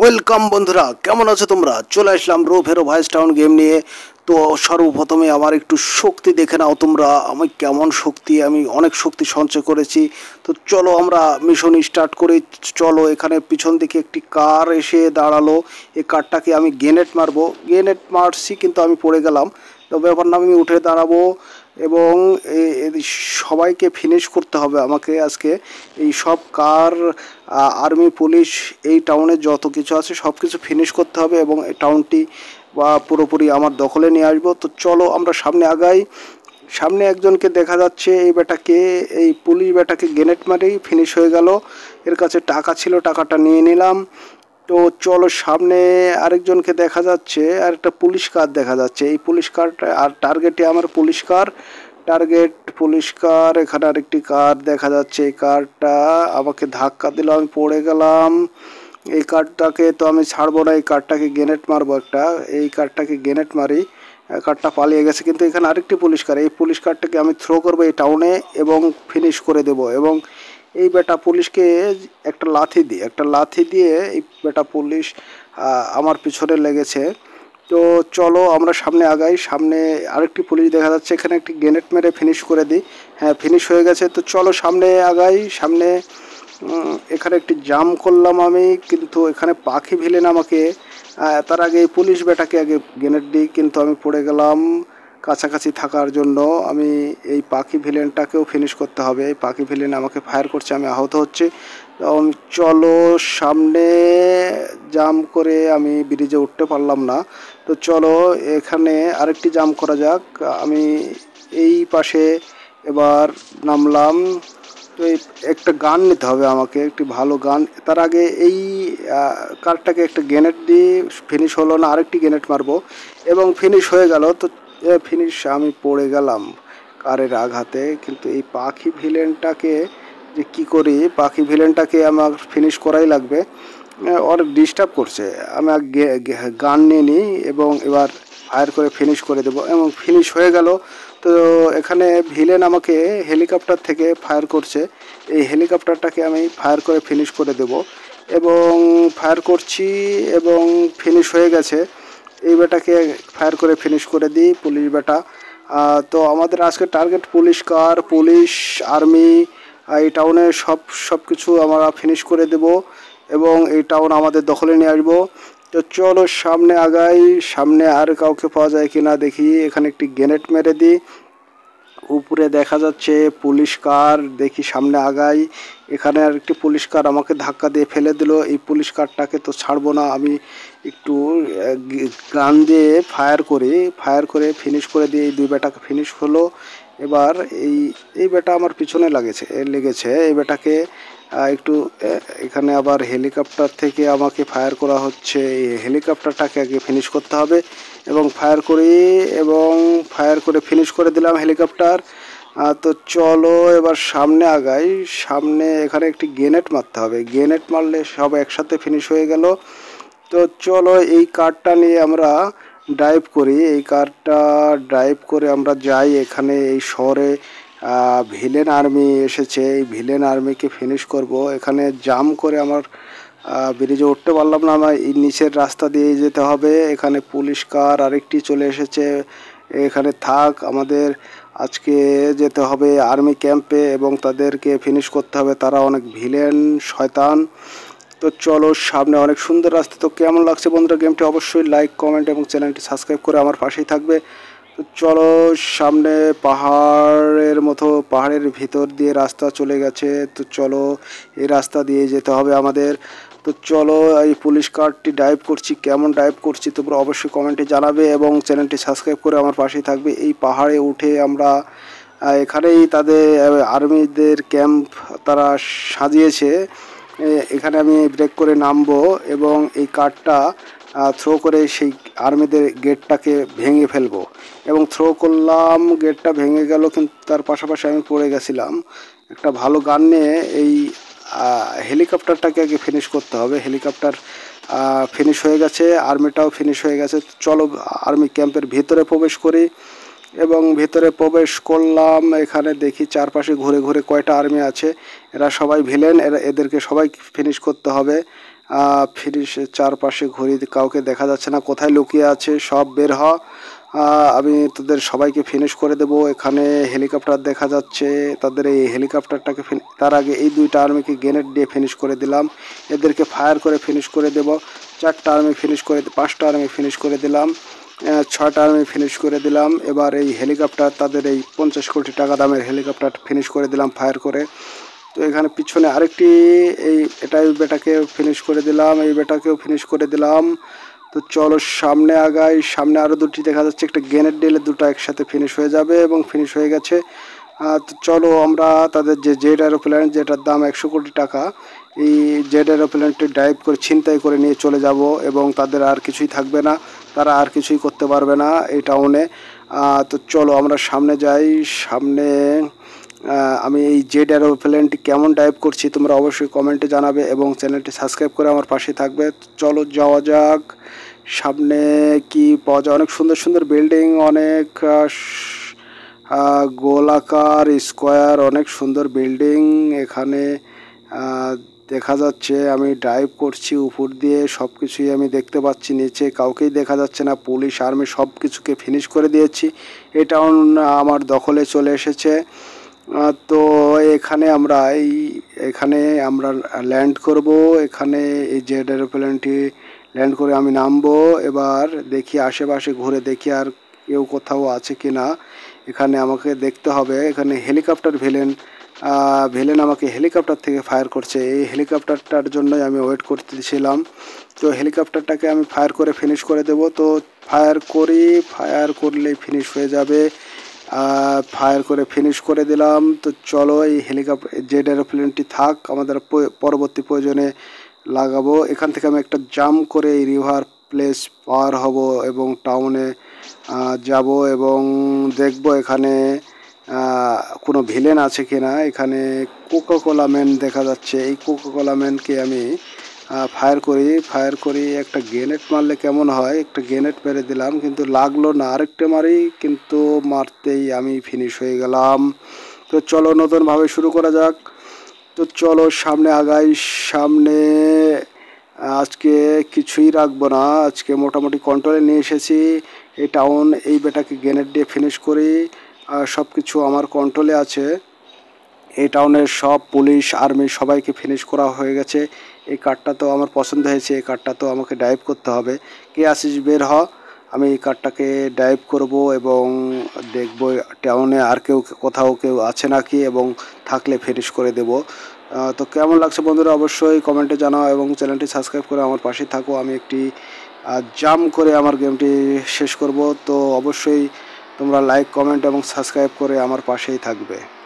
welcome বন্ধুরা কেমন আছো তোমরা চলে আসলাম Rope Hero Vice Town game নিয়ে তো সর্বপ্রথমে আমার একটু শক্তি দেখে নাও তোমরা আমি কেমন শক্তি আমি অনেক শক্তি সঞ্চয় করেছি তো চলো আমরা মিশন স্টার্ট করে চলো এখানে পিছন দিকে একটি কার এসে দাঁড়ালো এই কারটাকে আমি গ্রেনেড মারবো গ্রেনেড মারছি কিন্তু আমি পড়ে গেলাম তো ব্যাপার না আমি উঠে দাঁড়াবো এবং সবাইকে ফিনিশ করতে হবে আমাকে আজকে এই সব কার আর্মি পুলিশ এই টাউনে যত কিছু আছে সব কিছু ফিনিশ করতে হবে এবং টাউনটি বা পুরোপুরি আমার দখলে নিয়ে আসবো তো চলো আমরা সামনে আগাই সামনে একজনকে দেখা যাচ্ছে এই বেটাকে এই পুলিশ বেটাকে গ্রেনেড মারেই ফিনিশ হয়ে গেল এর কাছে টাকা ছিল টাকাটা নিয়ে নিলাম তো চলো সামনে আরেকজনকে দেখা যাচ্ছে আর একটা পুলিশ কার দেখা যাচ্ছে এই পুলিশ কারটা আর টার্গেটে আমার police car target police car এখানে আরেকটি কার দেখা যাচ্ছে এই কারটা আমাকে ধাক্কা দিল আমি পড়ে গেলাম এই কারটাকে তো আমি ছাড়বো না এই কারটাকে গ্রেনেড মারবো একটা এই কারটাকে গ্রেনেড মারি কারটা পালিয়ে গেছে কিন্তু এখানে আরেকটি পুলিশ কার এই পুলিশ কারটাকে আমি থ্রো করবো এই টাউনে এবং ফিনিশ করে দেব এবং এই বেটা পুলিশকে একটা লাথি দিয়ে একটা লাথি দিয়ে এই বেটা পুলিশ আমার পিছনে লেগেছে তো চলো আমরা সামনে আগাই সামনে আরেকটি পুলিশ দেখা যাচ্ছে এখানে একটি গ্রেনেড মেরে ফিনিশ করে দিই হ্যাঁ ফিনিশ হয়ে গেছে তো চলো সামনে আগাই সামনে এখানে একটি জাম করলাম আমি কিন্তু এখানে পাখি ভিলেন আমাকে তার আগে পুলিশ বেটাকে আগে গ্রেনেড দিই কিন্তু আমি পড়ে গেলাম কাছাকাছি থাকার জন্য আমি এই পাখি ভিলেনটাকেও ফিনিশ করতে হবে এই পাখি ভিলেন আমাকে ফায়ার করছে আমি আহত হচ্ছে এবং চলো সামনে জাম করে আমি ব্রিজে উঠতে পারলাম না তো চলো এখানে আরেকটি জাম করা যাক আমি এই পাশে এবার নামলাম তো একটা গান নিতে হবে আমাকে একটি ভালো গান তার আগে এই কারটাকে একটা গ্রেনেড দিয়ে ফিনিশ হলো না আরেকটি গ্রেনেড মারবো এবং ফিনিশ হয়ে গেল তো ফিনিশ আমি পড়ে গেলাম কারের আঘাতে কিন্তু এই পাখি ভিলেনটাকে যে কী করি পাখি ভিলেনটাকে আমার ফিনিশ করাই লাগবে ওর ডিস্টার্ব করছে আমি গান নিয়ে নিই এবং এবার ফায়ার করে ফিনিশ করে দেবো এবং ফিনিশ হয়ে গেল তো এখানে ভিলেন আমাকে হেলিকপ্টার থেকে ফায়ার করছে এই হেলিকপ্টারটাকে আমি ফায়ার করে ফিনিশ করে দেব এবং ফায়ার করছি এবং ফিনিশ হয়ে গেছে এই বেটাকে ফায়ার করে ফিনিশ করে দিই পুলিশ বেটা তো আমাদের আজকে target police car police army এই টাউনে সব সব কিছু আমরা ফিনিশ করে দেব এবং এই টাউন আমাদের দখলে নিয়ে আসবো তো চলো সামনে আগাই সামনে আর কাউকে পাওয়া যায় কিনা দেখি এখানে একটি গ্রেনেড মেরে দিই উপরে দেখা যাচ্ছে পুলিশ কার দেখি সামনে আগাই এখানে আর একটি পুলিশ কার আমাকে ধাক্কা দিয়ে ফেলে দিল এই পুলিশ কারটাকে তো ছাড়বো না আমি একটু গান দিয়ে ফায়ার করি ফায়ার করে ফিনিশ করে দিয়ে এই দুই বেটাকে ফিনিশ হলো এবার এই এই বেটা আমার পিছনে লাগেছে লেগেছে এই বেটাকে একটু এখানে আবার হেলিকপ্টার থেকে আমাকে ফায়ার করা হচ্ছে এই হেলিকপ্টারটাকে আগে ফিনিশ করতে হবে এবং ফায়ার করি এবং ফায়ার করে ফিনিশ করে দিলাম হেলিকপ্টার তো চলো এবার সামনে আগাই সামনে এখানে একটি গ্রেনেড মারতে হবে গ্রেনেড মারলে সব একসাথে ফিনিশ হয়ে গেল তো চলো এই কারটা নিয়ে আমরা ড্রাইভ করি এই কারটা ড্রাইভ করে আমরা যাই এখানে এই শহরে ভিলেন আর্মি এসেছে এই ভিলেন আর্মিকে ফিনিশ করব এখানে জাম করে আমার ব্রিজে উঠতে পারলাম না আমার এই নিচের রাস্তা দিয়ে যেতে হবে এখানে পুলিশ কার আরেকটি চলে এসেছে এখানে থাক আমাদের আজকে যেতে হবে আর্মি ক্যাম্পে এবং তাদেরকে ফিনিশ করতে হবে তারা অনেক ভিলেন শয়তান তো চলো সামনে অনেক সুন্দর রাস্তা তো কেমন লাগছে বন্ধুরা গেমটি অবশ্যই লাইক কমেন্ট এবং চ্যানেলটি সাবস্ক্রাইব করে আমার পাশেই থাকবে চলো সামনে পাহাড়ের মতো পাহাড়ের ভিতর দিয়ে রাস্তা চলে গেছে তো চলো এই রাস্তা দিয়ে যেতে হবে আমাদের তো চলো এই পুলিশ কার্ডটি ডাইভ করছি কেমন ডাইভ করছি তোমরা অবশ্যই কমেন্টে জানাবে এবং চ্যানেলটি সাবস্ক্রাইব করে আমার পাশেই থাকবে এই পাহাড়ে উঠে আমরা এখানেই তাদের আর্মিদের ক্যাম্প তারা সাজিয়েছে এখানে আমি ব্রেক করে নামবো এবং এই কার্ডটা থ্রো করে সেই আর্মিদের গেটটাকে ভেঙে ফেলবো এবং থ্রো করলাম গেটটা ভেঙে গেল কিন্তু তার পাশাপাশি আমি পড়ে গেছিলাম একটা ভালো গান নিয়ে এই হেলিকপ্টারটাকে আগে ফিনিশ করতে হবে হেলিকপ্টার ফিনিশ হয়ে গেছে আর্মিটাও ফিনিশ হয়ে গেছে চলো আর্মি ক্যাম্পের ভিতরে প্রবেশ করি এবং ভিতরে প্রবেশ করলাম এখানে দেখি চারপাশে ঘুরে ঘুরে কয়টা আর্মি আছে এরা সবাই ভিলেন এরা এদেরকে সবাই ফিনিশ করতে হবে ফিরিস চারপাশে ঘুরি কাউকে দেখা যাচ্ছে না কোথায় লুকিয়ে আছে সব বের হ আমি তাদের সবাইকে ফিনিশ করে দেব এখানে হেলিকপ্টার দেখা যাচ্ছে তাদের এই হেলিকপ্টারটাকে তার আগে এই দুইটা আর্মিকে গ্রেনেড দিয়ে ফিনিশ করে দিলাম এদেরকে ফায়ার করে ফিনিশ করে দেব চারটা আর্মি ফিনিশ করে পাঁচটা আর্মি ফিনিশ করে দিলাম ছটা আর্মি ফিনিশ করে দিলাম এবার এই হেলিকপ্টার তাদের এই পঞ্চাশ কোটি টাকা দামের হেলিকপ্টার ফিনিশ করে দিলাম ফায়ার করে তো এখানে পিছনে আরেকটি এই এটা এই বেটাকে ফিনিশ করে দিলাম এই বেটাকেও ফিনিশ করে দিলাম তো চলো সামনে আগাই সামনে আরও দুটি দেখা যাচ্ছে একটা গেনের ডেলে দুটো একসাথে ফিনিশ হয়ে যাবে এবং ফিনিশ হয়ে গেছে তো চলো আমরা তাদের যে জেড অ্যারোপ্লেন যেটার দাম একশো কোটি টাকা এই জেড অ্যারোপ্লেনটি ড্রাইভ করে ছিনতাই করে নিয়ে চলে যাব এবং তাদের আর কিছুই থাকবে না তারা আর কিছুই করতে পারবে না এই টাউনে তো চলো আমরা সামনে যাই সামনে আমি এই জেড অ্যারোপ্লেনটি কেমন ডাইভ করছি তোমরা অবশ্যই কমেন্টে জানাবে এবং চ্যানেলটি সাবস্ক্রাইব করে আমার পাশে থাকবে চলো যাওয়া যাক সামনে কি পাওয়া যায় অনেক সুন্দর সুন্দর বিল্ডিং অনেক গোলাকার স্কোয়ার অনেক সুন্দর বিল্ডিং এখানে দেখা যাচ্ছে আমি ড্রাইভ করছি উপর দিয়ে সব কিছুই আমি দেখতে পাচ্ছি নিচে কাউকেই দেখা যাচ্ছে না পুলিশ আর্মি সব কিছুকে ফিনিশ করে দিয়েছি এটাও আমার দখলে চলে এসেছে তো এখানে আমরা এই এখানে আমরা ল্যান্ড করব এখানে এই যে এরোপ্লেনটি ল্যান্ড করে আমি নামবো এবার দেখি আশেপাশে ঘুরে দেখি আর কেউ কোথাও আছে কি না এখানে আমাকে দেখতে হবে এখানে হেলিকপ্টার ভেলেন ভেলেন আমাকে হেলিকপ্টার থেকে ফায়ার করছে এই হেলিকপ্টারটার জন্যই আমি ওয়েট করতেছিলাম তো হেলিকপ্টারটাকে আমি ফায়ার করে ফিনিশ করে দেব তো ফায়ার করি ফায়ার করলেই ফিনিশ হয়ে যাবে ফায়ার করে ফিনিশ করে দিলাম তো চলো এই হেলিকপ্টার জেড এরোপ্লেনটি থাক আমাদের পরবর্তী প্রয়োজনে লাগাবো এখান থেকে আমি একটা জাম্প করে এই রিভার প্লেস পার হব এবং টাউনে যাব এবং দেখব এখানে কোনো ভিলেন আছে কি না এখানে কোলা ম্যান দেখা যাচ্ছে এই কোকোকোলা ম্যানকে আমি ফায়ার করি ফায়ার করি একটা গ্রেনেড মারলে কেমন হয় একটা গ্রেনেড মেরে দিলাম কিন্তু লাগলো না আরেকটা মারি কিন্তু মারতেই আমি ফিনিশ হয়ে গেলাম তো চলো নতুনভাবে শুরু করা যাক তো চলো সামনে আগাই সামনে আজকে কিছুই রাখবো না আজকে মোটামুটি কন্ট্রোলে নিয়ে এসেছি এই টাউন এই বেটাকে গ্রেনেড দিয়ে ফিনিশ করি আর সব কিছু আমার কন্ট্রোলে আছে এই টাউনের সব পুলিশ আর্মি সবাইকে ফিনিশ করা হয়ে গেছে এই কার্ডটা তো আমার পছন্দ হয়েছে এই কার্ডটা তো আমাকে ডাইভ করতে হবে কে আসিস বের হ আমি এই কার্ডটাকে ডাইভ করব এবং দেখব টাউনে আর কেউ কোথাও কেউ আছে নাকি এবং থাকলে ফিনিশ করে দেব তো কেমন লাগছে বন্ধুরা অবশ্যই কমেন্টে জানাও এবং চ্যানেলটি সাবস্ক্রাইব করে আমার পাশে থাকো আমি একটি জাম করে আমার গেমটি শেষ করব তো অবশ্যই তোমরা লাইক কমেন্ট এবং সাবস্ক্রাইব করে আমার পাশেই থাকবে